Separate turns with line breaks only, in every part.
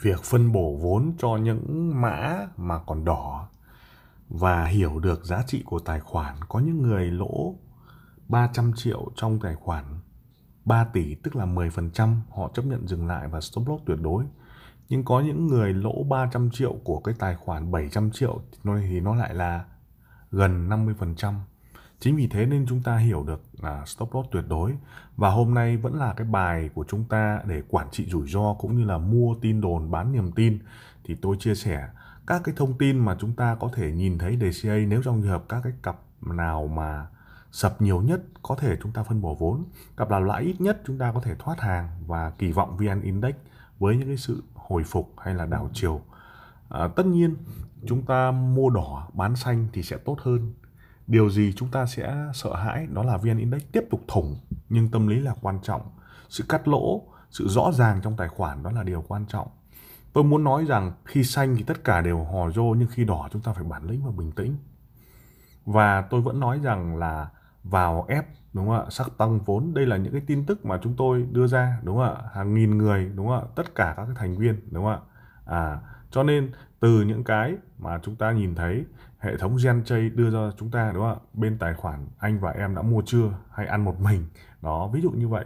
việc phân bổ vốn cho những mã mà còn đỏ và hiểu được giá trị của tài khoản có những người lỗ 300 triệu trong tài khoản 3 tỷ tức là 10% họ chấp nhận dừng lại và stop loss tuyệt đối nhưng có những người lỗ 300 triệu của cái tài khoản 700 triệu thì nó lại là gần 50% Chính vì thế nên chúng ta hiểu được là stop loss tuyệt đối và hôm nay vẫn là cái bài của chúng ta để quản trị rủi ro cũng như là mua tin đồn bán niềm tin thì tôi chia sẻ các cái thông tin mà chúng ta có thể nhìn thấy DCA nếu trong trường hợp các cái cặp nào mà sập nhiều nhất có thể chúng ta phân bổ vốn cặp nào lãi ít nhất chúng ta có thể thoát hàng và kỳ vọng VN Index với những cái sự hồi phục hay là đảo chiều à, tất nhiên chúng ta mua đỏ bán xanh thì sẽ tốt hơn điều gì chúng ta sẽ sợ hãi đó là vn index tiếp tục thủng nhưng tâm lý là quan trọng sự cắt lỗ sự rõ ràng trong tài khoản đó là điều quan trọng tôi muốn nói rằng khi xanh thì tất cả đều hò rô nhưng khi đỏ chúng ta phải bản lĩnh và bình tĩnh và tôi vẫn nói rằng là vào ép đúng không ạ sắc tăng vốn đây là những cái tin tức mà chúng tôi đưa ra đúng không ạ hàng nghìn người đúng không ạ tất cả các thành viên đúng không ạ à, cho nên từ những cái mà chúng ta nhìn thấy hệ thống gen chay đưa ra chúng ta đúng không ạ bên tài khoản anh và em đã mua chưa hay ăn một mình đó ví dụ như vậy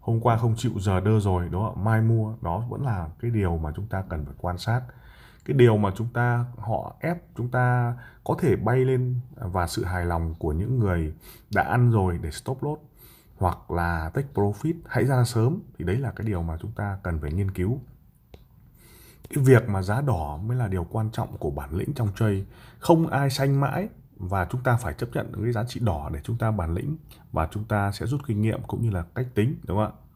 hôm qua không chịu giờ đơ rồi đó không mai mua đó vẫn là cái điều mà chúng ta cần phải quan sát cái điều mà chúng ta họ ép chúng ta có thể bay lên và sự hài lòng của những người đã ăn rồi để stop loss hoặc là take profit hãy ra sớm thì đấy là cái điều mà chúng ta cần phải nghiên cứu cái việc mà giá đỏ mới là điều quan trọng của bản lĩnh trong chơi không ai xanh mãi và chúng ta phải chấp nhận cái giá trị đỏ để chúng ta bản lĩnh và chúng ta sẽ rút kinh nghiệm cũng như là cách tính đúng không ạ